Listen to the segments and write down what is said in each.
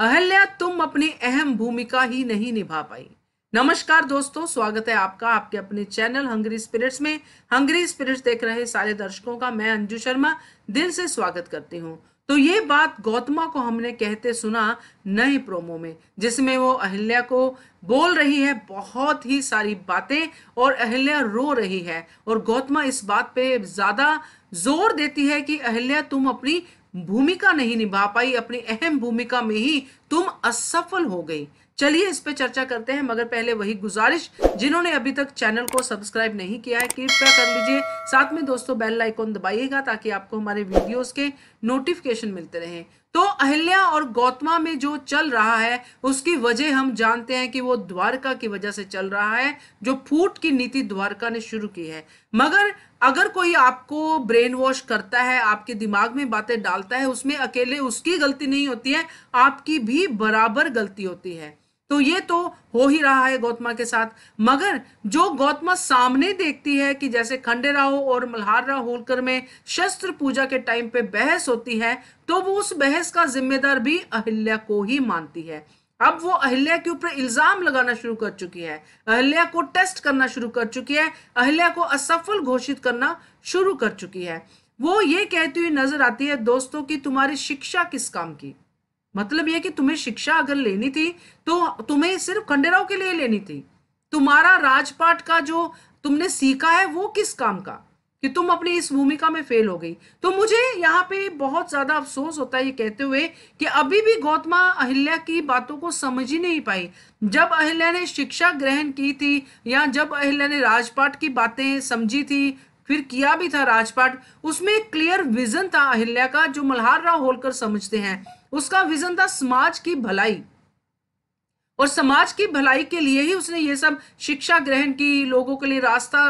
अहल्या तुम अपनी अहम भूमिका ही नहीं निभा पाई नमस्कार दोस्तों स्वागत है आपका आपके अपने चैनल हंगरी स्पिरिट्स में हंगरी स्पिरिट्स देख रहे सारे दर्शकों का मैं अंजू शर्मा दिल से स्वागत करती हूँ तो ये बात गौतमा को हमने कहते सुना नए प्रोमो में जिसमें वो अहिल्या को बोल रही है बहुत ही सारी बातें और अहिल्या रो रही है और गौतमा इस बात पे ज़्यादा जोर देती है कि अहिल्या तुम अपनी भूमिका नहीं निभा पाई अपनी अहम भूमिका में ही तुम असफल हो गई चलिए इस पे चर्चा करते हैं मगर पहले वही गुजारिश जिन्होंने अभी तक चैनल को सब्सक्राइब नहीं किया है कृपया कर लीजिए साथ में दोस्तों बेल आइकॉन दबाइएगा ताकि आपको हमारे वीडियोस के नोटिफिकेशन मिलते रहें तो अहिल्या और गौतमा में जो चल रहा है उसकी वजह हम जानते हैं कि वो द्वारका की वजह से चल रहा है जो फूट की नीति द्वारका ने शुरू की है मगर अगर कोई आपको ब्रेन वॉश करता है आपके दिमाग में बातें डालता है उसमें अकेले उसकी गलती नहीं होती है आपकी भी बराबर गलती होती है तो ये तो हो ही रहा है गौतमा के साथ मगर जो गौतमा सामने देखती है कि जैसे खंडेराव और मल्हारराव होलकर में शस्त्र पूजा के टाइम पे बहस होती है तो वो उस बहस का जिम्मेदार भी अहिल्या को ही मानती है अब वो अहिल्या के ऊपर इल्जाम लगाना शुरू कर चुकी है अहिल्या को टेस्ट करना शुरू कर चुकी है अहिल्या को असफल घोषित करना शुरू कर चुकी है वो ये कहती हुई नजर आती है दोस्तों की तुम्हारी शिक्षा किस काम की मतलब यह कि तुम्हें शिक्षा अगर लेनी थी तो तुम्हें सिर्फ खंडेराव के लिए लेनी थी तुम्हारा राजपाट का जो तुमने सीखा है वो किस काम का कि तुम अपनी इस भूमिका में फेल हो गई तो मुझे यहाँ पे बहुत ज्यादा अफसोस होता है ये कहते हुए कि अभी भी गौतमा अहिल्या की बातों को समझ ही नहीं पाई जब अहिल्या ने शिक्षा ग्रहण की थी या जब अहिल्या ने राजपाट की बातें समझी थी फिर किया भी था राजपाट उसमें एक क्लियर विजन था अहिल्या का जो मल्हार राव होलकर समझते हैं उसका विजन था समाज की भलाई और समाज की भलाई के लिए ही उसने ये सब शिक्षा ग्रहण की लोगों के लिए रास्ता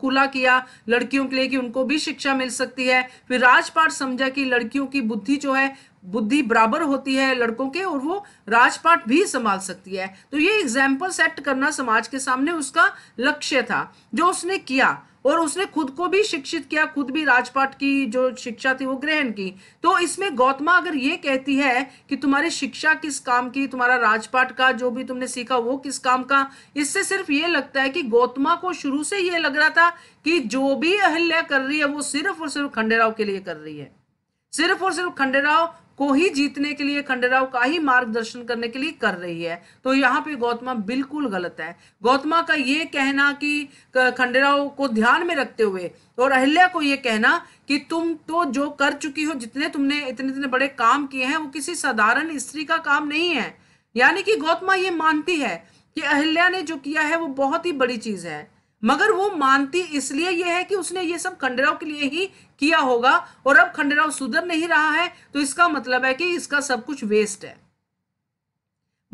खुला किया लड़कियों के लिए कि उनको भी शिक्षा मिल सकती है फिर राजपाट समझा कि लड़कियों की बुद्धि जो है बुद्धि बराबर होती है लड़कों के और वो राजपाट भी संभाल सकती है तो ये एग्जाम्पल सेट करना समाज के सामने उसका लक्ष्य था जो उसने किया और उसने खुद को भी शिक्षित किया खुद भी राजपाट की जो शिक्षा थी वो ग्रहण की तो इसमें गौतमा अगर ये कहती है कि तुम्हारी शिक्षा किस काम की तुम्हारा राजपाट का जो भी तुमने सीखा वो किस काम का इससे सिर्फ ये लगता है कि गौतमा को शुरू से ये लग रहा था कि जो भी अहल्या कर रही है वो सिर्फ और सिर्फ खंडेराव के लिए कर रही है सिर्फ और सिर्फ खंडेराव को ही जीतने के लिए खंडेराव का ही मार्गदर्शन करने के लिए कर रही है तो यहाँ पे गौतमा बिल्कुल गलत है गौतमा का ये कहना कि खंडेराव को ध्यान में रखते हुए और अहिल्या को ये कहना कि तुम तो जो कर चुकी हो जितने तुमने इतने इतने बड़े काम किए हैं वो किसी साधारण स्त्री का काम नहीं है यानी कि गौतमा ये मानती है कि अहिल्या ने जो किया है वो बहुत ही बड़ी चीज है मगर वो मानती इसलिए ये है कि उसने ये सब खंडेराव के लिए ही किया होगा और अब खंडेराव सुधर नहीं रहा है तो इसका मतलब है कि इसका सब कुछ वेस्ट है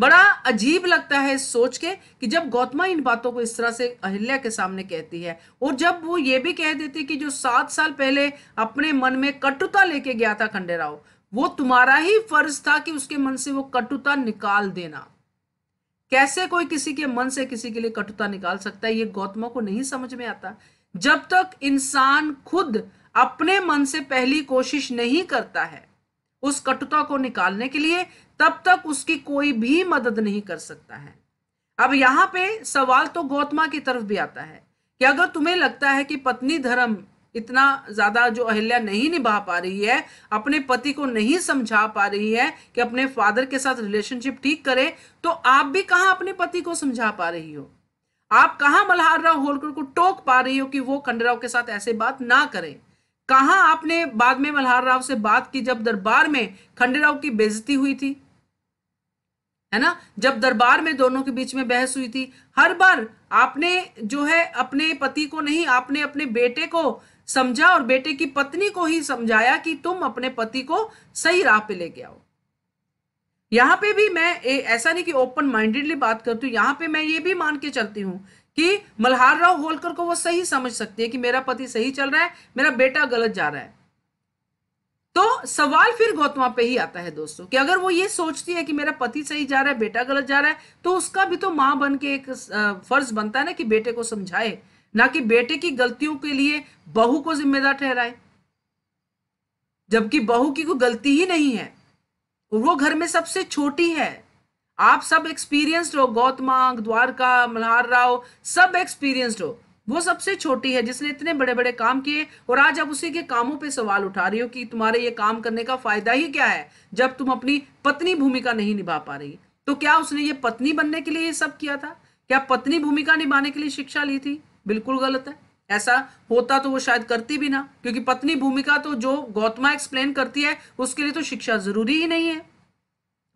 बड़ा अजीब लगता है सोच के कि जब गौतमा इन बातों को इस तरह से अहिल्या के सामने कहती है और जब वो ये भी कह देती कि जो सात साल पहले अपने मन में कटुता लेके गया था खंडेराव वो तुम्हारा ही फर्ज था कि उसके मन से वो कटुता निकाल देना कैसे कोई किसी के मन से किसी के लिए कटुता निकाल सकता है ये गौतमा को नहीं समझ में आता जब तक इंसान खुद अपने मन से पहली कोशिश नहीं करता है उस कटुता को निकालने के लिए तब तक उसकी कोई भी मदद नहीं कर सकता है अब यहां पे सवाल तो गौतमा की तरफ भी आता है कि अगर तुम्हें लगता है कि पत्नी धर्म इतना ज़्यादा जो अहिल्या नहीं निभा पा रही है अपने पति को नहीं समझा पा रही है कि अपने फादर के साथ रिलेशनशिप ठीक करे तो आप भी कहाँ अपने पति को समझा पा रही हो आप कहाँ मल्हार राव होलकर को टोक पा रही हो कि वो खंडराव के साथ ऐसे बात ना करें कहाँ आपने बाद में मल्हार राव से बात की जब दरबार में खंडेराव की बेजती हुई थी है ना जब दरबार में दोनों के बीच में बहस हुई थी हर बार आपने जो है अपने पति को नहीं आपने अपने बेटे को समझा और बेटे की पत्नी को ही समझाया कि तुम अपने पति को सही राह पे लेके आओ यहाँ पे भी मैं ए, ऐसा नहीं कि ओपन माइंडेडली बात करती हूँ यहां पे मैं ये भी मान के चलती हूँ कि मल्हार राव होलकर को वो सही समझ सकती है कि मेरा पति सही चल रहा है मेरा बेटा गलत जा रहा है तो सवाल फिर गौतमा पे ही आता है दोस्तों कि अगर वो ये सोचती है कि मेरा पति सही जा रहा है बेटा गलत जा रहा है तो उसका भी तो मां बन के एक फर्ज बनता है ना कि बेटे को समझाए ना कि बेटे की गलतियों के लिए बहू को जिम्मेदार ठहराए जबकि बहू की कोई गलती ही नहीं है वो घर में सबसे छोटी है आप सब एक्सपीरियंस्ड हो गौतमांग द्वारका मल्हार राव सब एक्सपीरियंस्ड हो वो सबसे छोटी है जिसने इतने बड़े बड़े काम किए और आज आप उसी के कामों पे सवाल उठा रही हो कि तुम्हारे ये काम करने का फायदा ही क्या है जब तुम अपनी पत्नी भूमिका नहीं निभा पा रही तो क्या उसने ये पत्नी बनने के लिए ये सब किया था क्या पत्नी भूमिका निभाने के लिए शिक्षा ली थी बिल्कुल गलत है ऐसा होता तो वो शायद करती भी ना क्योंकि पत्नी भूमिका तो जो गौतमा एक्सप्लेन करती है उसके लिए तो शिक्षा जरूरी ही नहीं है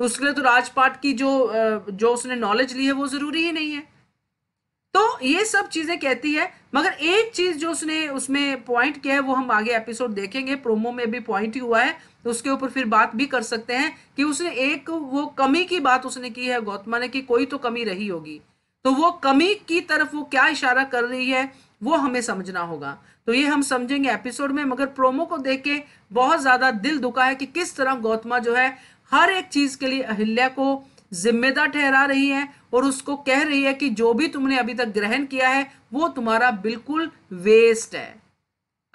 उसके लिए तो राजपाट की जो जो उसने नॉलेज ली है वो जरूरी ही नहीं है तो ये सब चीजें कहती है मगर एक चीज जो उसने उसमें पॉइंट किया है वो हम आगे एपिसोड देखेंगे प्रोमो में भी पॉइंट ही हुआ है तो उसके ऊपर फिर बात भी कर सकते हैं कि उसने एक वो कमी की बात उसने की है गौतमा ने कि कोई तो कमी रही होगी तो वो कमी की तरफ वो क्या इशारा कर रही है वो हमें समझना होगा तो ये हम समझेंगे एपिसोड में मगर प्रोमो को देख के बहुत ज़्यादा दिल दुखा है कि किस तरह गौतमा जो है हर एक चीज़ के लिए अहिल्या को जिम्मेदार ठहरा रही है और उसको कह रही है कि जो भी तुमने अभी तक ग्रहण किया है वो तुम्हारा बिल्कुल वेस्ट है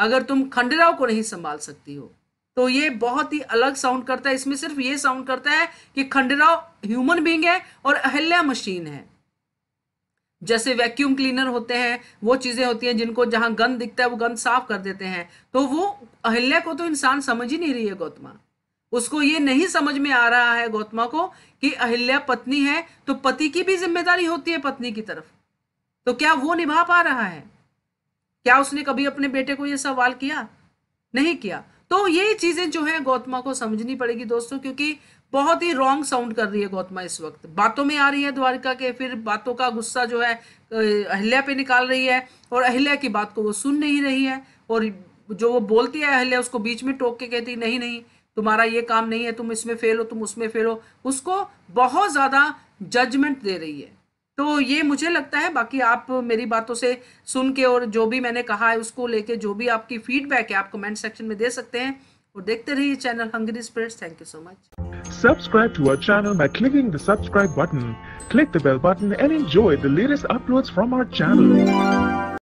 अगर तुम खंडराव को नहीं संभाल सकती हो तो ये बहुत ही अलग साउंड करता है इसमें सिर्फ ये साउंड करता है कि खंडराव ह्यूमन बींग है और अहिल्या मशीन है जैसे वैक्यूम क्लीनर होते हैं वो चीज़ें होती हैं जिनको जहाँ गंद दिखता है वो गंद साफ कर देते हैं तो वो अहिल्या को तो इंसान समझ ही नहीं रही है गौतमा उसको ये नहीं समझ में आ रहा है गौतमा को कि अहिल्या पत्नी है तो पति की भी जिम्मेदारी होती है पत्नी की तरफ तो क्या वो निभा पा रहा है क्या उसने कभी अपने बेटे को ये सवाल किया नहीं किया तो ये चीज़ें जो है गौतमा को समझनी पड़ेगी दोस्तों क्योंकि बहुत ही रॉन्ग साउंड कर रही है गौतमा इस वक्त बातों में आ रही है द्वारिका के फिर बातों का गुस्सा जो है अहिल्या पे निकाल रही है और अहिल्या की बात को वो सुन नहीं रही है और जो वो बोलती है अहिल्या उसको बीच में टोक के कहती नहीं नहीं तुम्हारा ये काम नहीं है तुम इसमें फेल हो तुम उसमें फेल हो उसको बहुत ज़्यादा जजमेंट दे रही है तो ये मुझे लगता है बाकी आप मेरी बातों से सुन के और जो भी मैंने कहा है उसको लेके जो भी आपकी फीडबैक है आप कमेंट सेक्शन में दे सकते हैं और देखते रहिए channel Hungry Spirits thank you so much subscribe to our channel by clicking the subscribe button click the bell button and enjoy the latest uploads from our channel